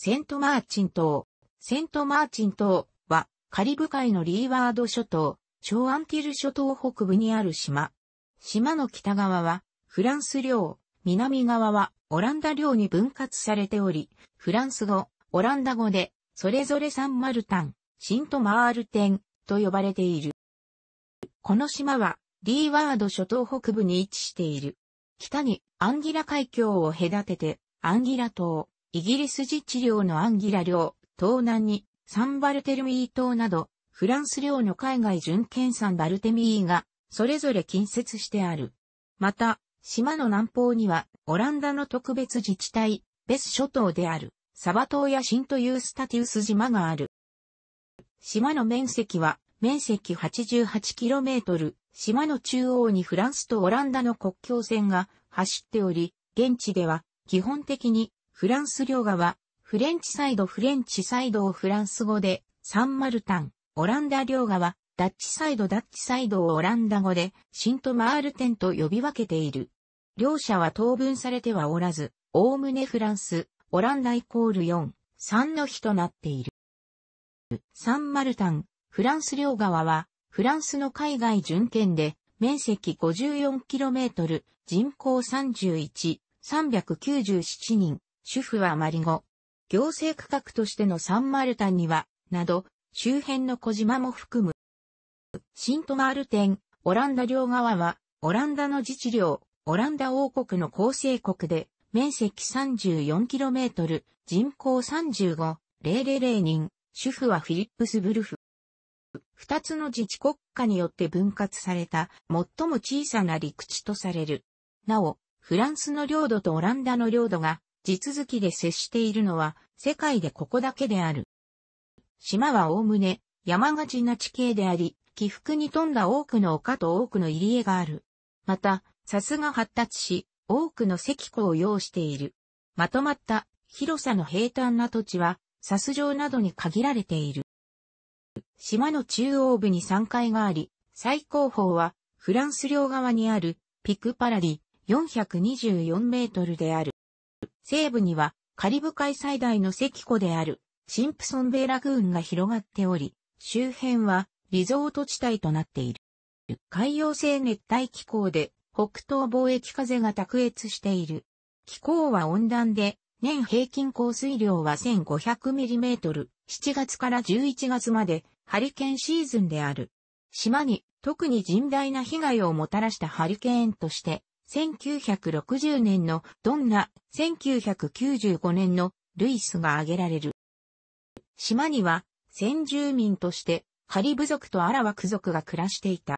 セントマーチン島。セントマーチン島はカリブ海のリーワード諸島、小アンティル諸島北部にある島。島の北側はフランス領、南側はオランダ領に分割されており、フランス語、オランダ語でそれぞれサンマルタン、シントマールテンと呼ばれている。この島はリーワード諸島北部に位置している。北にアンギラ海峡を隔ててアンギラ島。イギリス自治領のアンギラ領、東南にサンバルテルミー島など、フランス領の海外準県サンバルテミーが、それぞれ近接してある。また、島の南方には、オランダの特別自治体、ベス諸島である、サバ島やシントユースタティウス島がある。島の面積は、面積 88km、島の中央にフランスとオランダの国境線が走っており、現地では、基本的にフランス領側、フレンチサイドフレンチサイドをフランス語で、サンマルタン、オランダ領側、ダッチサイドダッチサイドをオランダ語で、シントマールテンと呼び分けている。両者は当分されてはおらず、おおむねフランス、オランダイコール4、3の比となっている。サンマルタン、フランス領側は、フランスの海外巡検で、面積 54km、人口31、397人、主婦はマリゴ。行政区画としてのサンマルタンには、など、周辺の小島も含む。シントマールテン、オランダ両側は、オランダの自治領、オランダ王国の構成国で、面積 34km、人口35,000人、主婦はフィリップスブルフ。二つの自治国家によって分割された最も小さな陸地とされる。なお、フランスの領土とオランダの領土が地続きで接しているのは世界でここだけである。島はおおむね山がちな地形であり、起伏に富んだ多くの丘と多くの入り江がある。また、さすが発達し、多くの石湖を要している。まとまった広さの平坦な土地は、サス状などに限られている。島の中央部に3階があり、最高峰はフランス領側にあるピクパラリ424メートルである。西部にはカリブ海最大の石湖であるシンプソンベイラグーンが広がっており、周辺はリゾート地帯となっている。海洋性熱帯気候で北東貿易風が卓越している。気候は温暖で、年平均降水量は 1500mm、7月から11月までハリケーンシーズンである。島に特に甚大な被害をもたらしたハリケーンとして1960年のドンナ、1995年のルイスが挙げられる。島には先住民としてカリブ族とアラワク族が暮らしていた。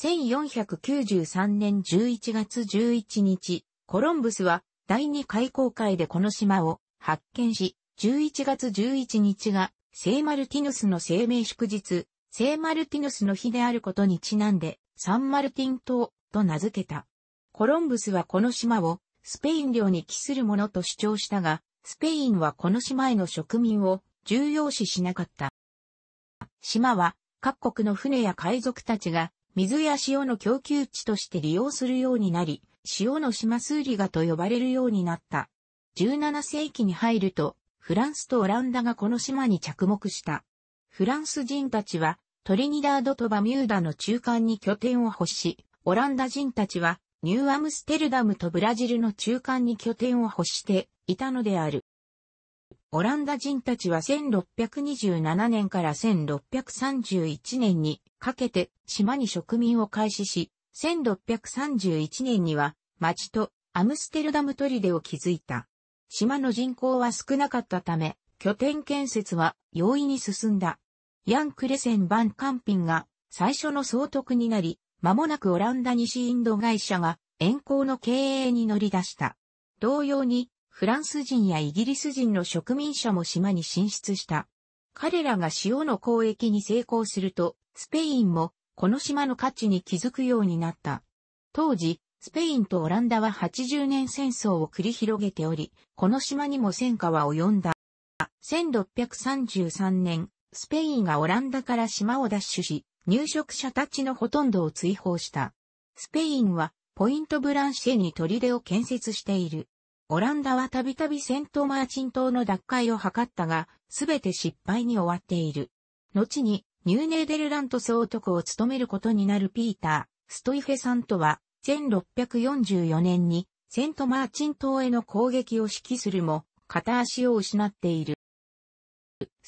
1493年11月11日、コロンブスは第二開港会でこの島を発見し、11月11日が聖マルティヌスの生命祝日、聖マルティヌスの日であることにちなんで、サンマルティン島と名付けた。コロンブスはこの島をスペイン領に帰するものと主張したが、スペインはこの島への植民を重要視しなかった。島は各国の船や海賊たちが水や塩の供給地として利用するようになり、塩の島数理ガと呼ばれるようになった。17世紀に入ると、フランスとオランダがこの島に着目した。フランス人たちはトリニダードとバミューダの中間に拠点を欲し、オランダ人たちはニューアムステルダムとブラジルの中間に拠点を欲していたのである。オランダ人たちは1627年から1631年にかけて島に植民を開始し、1631年には町とアムステルダム砦を築いた。島の人口は少なかったため、拠点建設は容易に進んだ。ヤン・クレセン・バン・カンピンが最初の総督になり、間もなくオランダ西インド会社が沿行の経営に乗り出した。同様に、フランス人やイギリス人の植民者も島に進出した。彼らが塩の交易に成功すると、スペインもこの島の価値に気づくようになった。当時、スペインとオランダは80年戦争を繰り広げており、この島にも戦火は及んだ。1633年、スペインがオランダから島を奪取し、入植者たちのほとんどを追放した。スペインはポイントブランシェに砦を建設している。オランダはたびたびセントマーチン島の奪回を図ったが、すべて失敗に終わっている。後に、ニューネーデルラント総督を務めることになるピーター、ストイフェさんとは、1644年にセントマーチン島への攻撃を指揮するも、片足を失っている。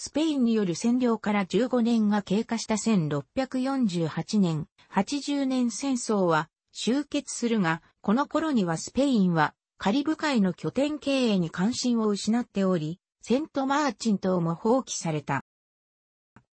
スペインによる占領から15年が経過した1648年、80年戦争は終結するが、この頃にはスペインはカリブ海の拠点経営に関心を失っており、セントマーチン島も放棄された。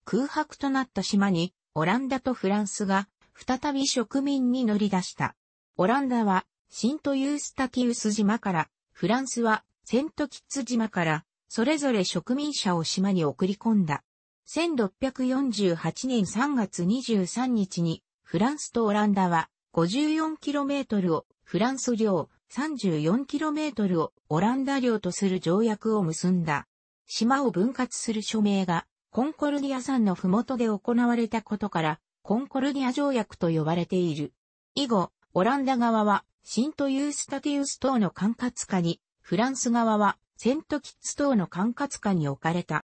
空白となった島に、オランダとフランスが再び植民に乗り出した。オランダは、シントユースタキウス島から、フランスは、セントキッズ島から、それぞれ植民者を島に送り込んだ。1648年3月23日に、フランスとオランダは 54km をフランス領、34km をオランダ領とする条約を結んだ。島を分割する署名が、コンコルディア山の麓で行われたことから、コンコルディア条約と呼ばれている。以後、オランダ側は、シント・ユースタティウス島の管轄下に、フランス側は、セントキッズ島の管轄下に置かれた。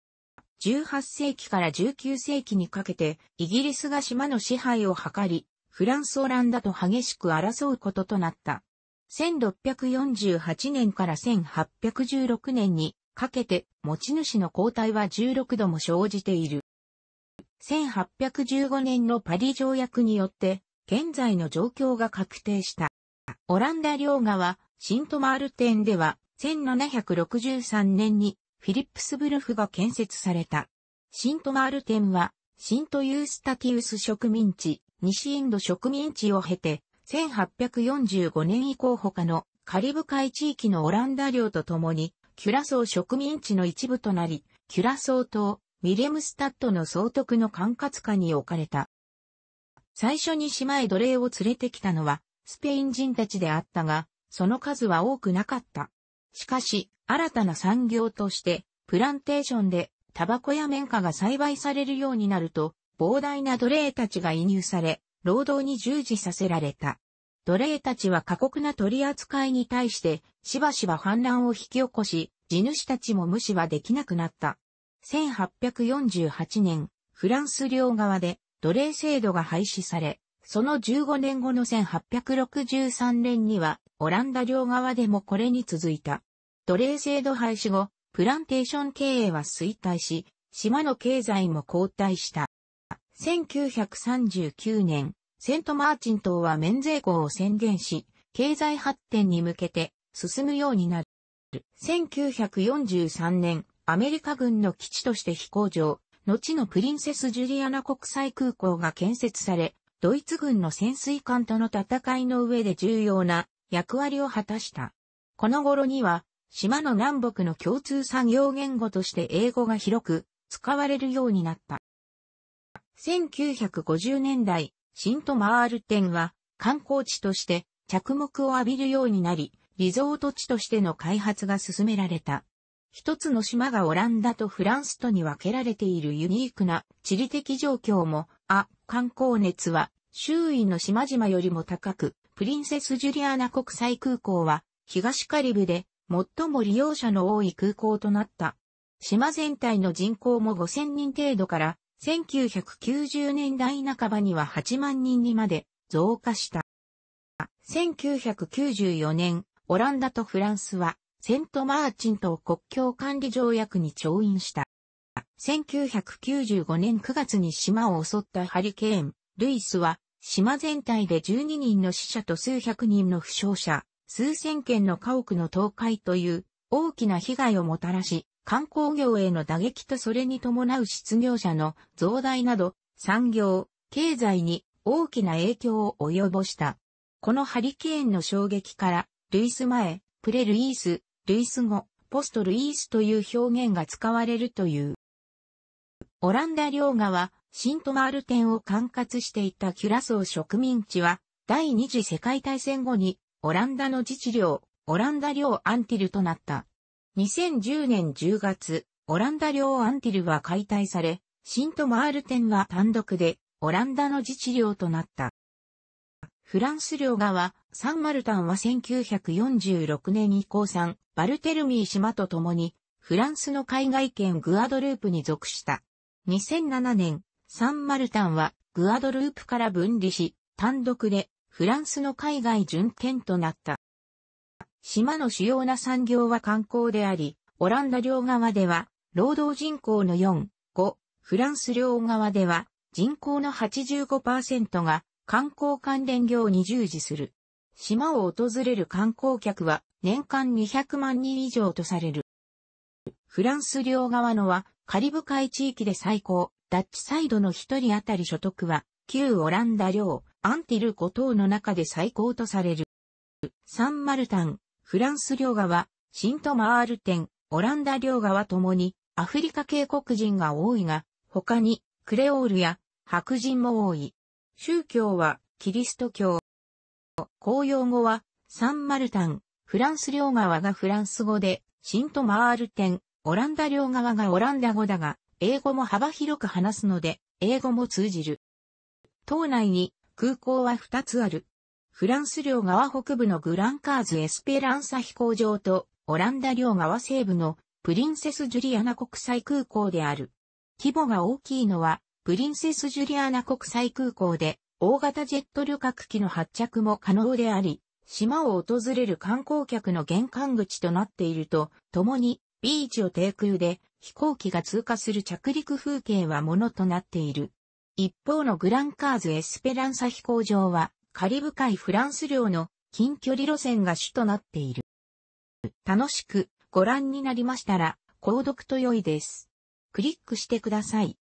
18世紀から19世紀にかけて、イギリスが島の支配を図り、フランス・オランダと激しく争うこととなった。1648年から1816年にかけて持ち主の交代は16度も生じている。1815年のパリ条約によって現在の状況が確定した。オランダ領側、シントマールテンでは1763年にフィリップスブルフが建設された。シントマールテンは、シントユースタティウス植民地、西インド植民地を経て、1845年以降他のカリブ海地域のオランダ領と共に、キュラソー植民地の一部となり、キュラソー島、ミレムスタッドの総督の管轄下に置かれた。最初に島へ奴隷を連れてきたのは、スペイン人たちであったが、その数は多くなかった。しかし、新たな産業として、プランテーションで、タバコや綿花が栽培されるようになると、膨大な奴隷たちが移入され、労働に従事させられた。奴隷たちは過酷な取り扱いに対して、しばしば反乱を引き起こし、地主たちも無視はできなくなった。1848年、フランス両側で奴隷制度が廃止され、その15年後の1863年には、オランダ両側でもこれに続いた。奴隷制度廃止後、プランテーション経営は衰退し、島の経済も後退した。1939年、セントマーチン島は免税校を宣言し、経済発展に向けて進むようになる。1943年、アメリカ軍の基地として飛行場、後のプリンセス・ジュリアナ国際空港が建設され、ドイツ軍の潜水艦との戦いの上で重要な役割を果たした。この頃には、島の南北の共通産業言語として英語が広く使われるようになった。1950年代、シントマール店は観光地として着目を浴びるようになり、リゾート地としての開発が進められた。一つの島がオランダとフランスとに分けられているユニークな地理的状況も、あ、観光熱は周囲の島々よりも高く、プリンセス・ジュリアーナ国際空港は東カリブで最も利用者の多い空港となった。島全体の人口も5000人程度から、1990年代半ばには8万人にまで増加した。1994年、オランダとフランスは、セントマーチンと国境管理条約に調印した。1995年9月に島を襲ったハリケーン、ルイスは、島全体で12人の死者と数百人の負傷者、数千件の家屋の倒壊という大きな被害をもたらし、観光業への打撃とそれに伴う失業者の増大など、産業、経済に大きな影響を及ぼした。このハリケーンの衝撃から、ルイス前、プレルイース、ルイス後、ポストルイースという表現が使われるという。オランダ領側、は、シントマールテンを管轄していたキュラソー植民地は、第二次世界大戦後にオランダの自治領、オランダ領アンティルとなった。2010年10月、オランダ領アンティルは解体され、シントマールテンは単独で、オランダの自治領となった。フランス領側、サンマルタンは1946年に降参、バルテルミー島と共に、フランスの海外圏グアドループに属した。2007年、サンマルタンはグアドループから分離し、単独でフランスの海外巡検となった。島の主要な産業は観光であり、オランダ両側では、労働人口の4、5、フランス両側では、人口の85%が観光関連業に従事する。島を訪れる観光客は年間200万人以上とされる。フランス両側のはカリブ海地域で最高、ダッチサイドの1人当たり所得は旧オランダ領、アンティル5島の中で最高とされる。サンマルタン、フランス両側、シントマールテン、オランダ両側ともにアフリカ系黒人が多いが、他にクレオールや白人も多い。宗教はキリスト教。公用語はサンマルタン、フランス両側がフランス語で、シントマールテン、オランダ両側がオランダ語だが、英語も幅広く話すので、英語も通じる。島内に空港は2つある。フランス領側北部のグランカーズ・エスペランサ飛行場と、オランダ領側西部のプリンセス・ジュリアナ国際空港である。規模が大きいのは、プリンセス・ジュリアナ国際空港で、大型ジェット旅客機の発着も可能であり、島を訪れる観光客の玄関口となっていると、共にビーチを低空で飛行機が通過する着陸風景はものとなっている。一方のグランカーズ・エスペランサ飛行場は、カリブ海フランス領の近距離路線が主となっている。楽しくご覧になりましたら、購読と良いです。クリックしてください。